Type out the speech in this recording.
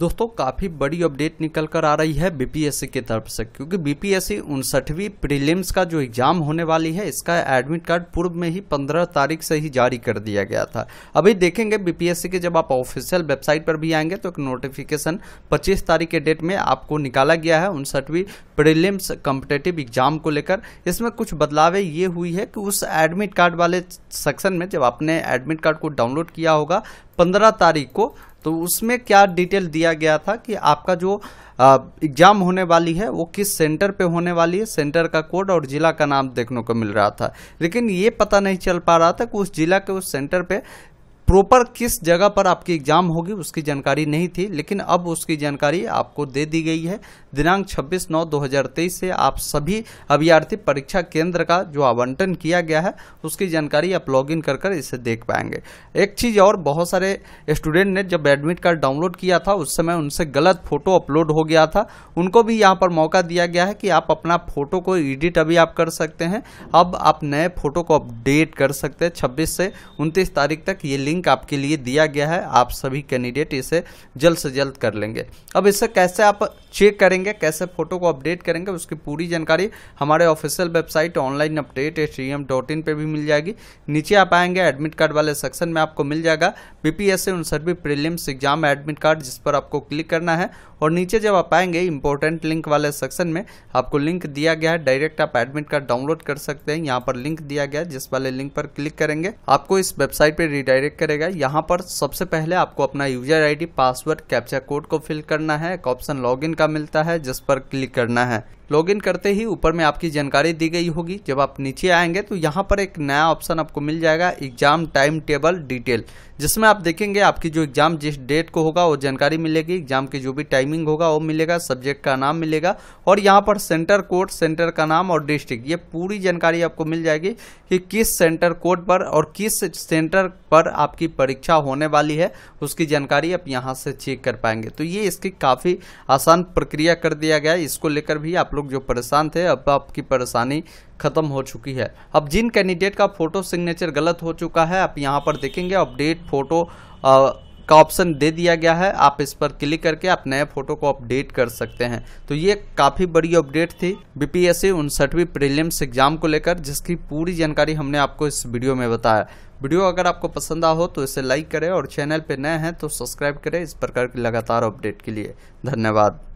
दोस्तों काफ़ी बड़ी अपडेट निकल कर आ रही है बीपीएससी की तरफ से क्योंकि बीपीएससी उनसठवीं प्रीलिम्स का जो एग्ज़ाम होने वाली है इसका एडमिट कार्ड पूर्व में ही 15 तारीख से ही जारी कर दिया गया था अभी देखेंगे बीपीएससी के जब आप ऑफिशियल वेबसाइट पर भी आएंगे तो एक नोटिफिकेशन पच्चीस तारीख के डेट में आपको निकाला गया है उनसठवीं प्रिलिम्स कॉम्पिटेटिव एग्ज़ाम को लेकर इसमें कुछ बदलावें ये हुई है कि उस एडमिट कार्ड वाले सेक्शन में जब आपने एडमिट कार्ड को डाउनलोड किया होगा पंद्रह तारीख को तो उसमें क्या डिटेल दिया गया था कि आपका जो एग्जाम होने वाली है वो किस सेंटर पे होने वाली है सेंटर का कोड और जिला का नाम देखने को मिल रहा था लेकिन ये पता नहीं चल पा रहा था कि उस जिला के उस सेंटर पे प्रॉपर किस जगह पर आपकी एग्ज़ाम होगी उसकी जानकारी नहीं थी लेकिन अब उसकी जानकारी आपको दे दी गई है दिनांक 26 नौ 2023 से आप सभी अभ्यर्थी परीक्षा केंद्र का जो आवंटन किया गया है उसकी जानकारी आप लॉग इन कर कर इसे देख पाएंगे एक चीज़ और बहुत सारे स्टूडेंट ने जब एडमिट कार्ड डाउनलोड किया था उस समय उनसे गलत फोटो अपलोड हो गया था उनको भी यहाँ पर मौका दिया गया है कि आप अपना फोटो को एडिट अभी आप कर सकते हैं अब आप नए फोटो को अपडेट कर सकते हैं छब्बीस से उनतीस तारीख तक ये लिंक लिंक आपके लिए दिया गया है आप सभी कैंडिडेट इसे जल्द से जल्द कर लेंगे अब इसे कैसे आप चेक करेंगे कैसे फोटो को अपडेट करेंगे उसकी पूरी जानकारी हमारे official website online updates पे भी मिल जाएगी नीचे आप आएंगे एडमिट कार्ड वाले सेक्शन में आपको मिल जाएगा बीपीएससी उनसठवीं प्रीलिम्स एग्जाम एडमिट कार्ड जिस पर आपको क्लिक करना है और नीचे जब आप आएंगे इंपॉर्टेंट लिंक वाले सेक्शन में आपको लिंक दिया गया है डायरेक्ट आप एडमिट कार्ड डाउनलोड कर सकते हैं यहाँ पर लिंक दिया गया है जिस वाले लिंक पर क्लिक करेंगे आपको इस वेबसाइट पर रिडायरेक्ट करेगा यहाँ पर सबसे पहले आपको अपना user ID password captcha code को फिल करना है एक ऑप्शन लॉगिन का मिलता है जिस पर क्लिक करना है लॉगिन करते ही ऊपर में आपकी जानकारी दी गई होगी जब आप नीचे आएंगे तो यहाँ पर एक नया ऑप्शन आपको मिल जाएगा एग्जाम टाइम टेबल डिटेल जिसमें आप देखेंगे आपकी जो एग्जाम जिस डेट को होगा वो जानकारी मिलेगी एग्जाम की जो भी टाइमिंग होगा वो मिलेगा सब्जेक्ट का नाम मिलेगा और यहाँ पर सेंटर कोड सेंटर का नाम और डिस्ट्रिक्ट ये पूरी जानकारी आपको मिल जाएगी कि किस सेंटर कोड पर और किस सेंटर पर आपकी परीक्षा होने वाली है उसकी जानकारी आप यहाँ से चेक कर पाएंगे तो ये इसकी काफ़ी आसान प्रक्रिया कर दिया गया है इसको लेकर भी आप लोग लोग जो परेशान थे अब आपकी परेशानी खत्म हो चुकी है अब जिन कैंडिडेट का फोटो सिग्नेचर गलत हो चुका है आप यहाँ पर देखेंगे अपडेट फोटो आ, का ऑप्शन दे दिया गया है आप इस पर क्लिक करके आप नए फोटो को अपडेट कर सकते हैं तो ये काफ़ी बड़ी अपडेट थी बीपीएससी उनसठवीं प्रीलिम्स एग्जाम को लेकर जिसकी पूरी जानकारी हमने आपको इस वीडियो में बताया वीडियो अगर आपको पसंद आ हो तो इसे लाइक करें और चैनल पर नए हैं तो सब्सक्राइब करें इस प्रकार की लगातार अपडेट के लिए धन्यवाद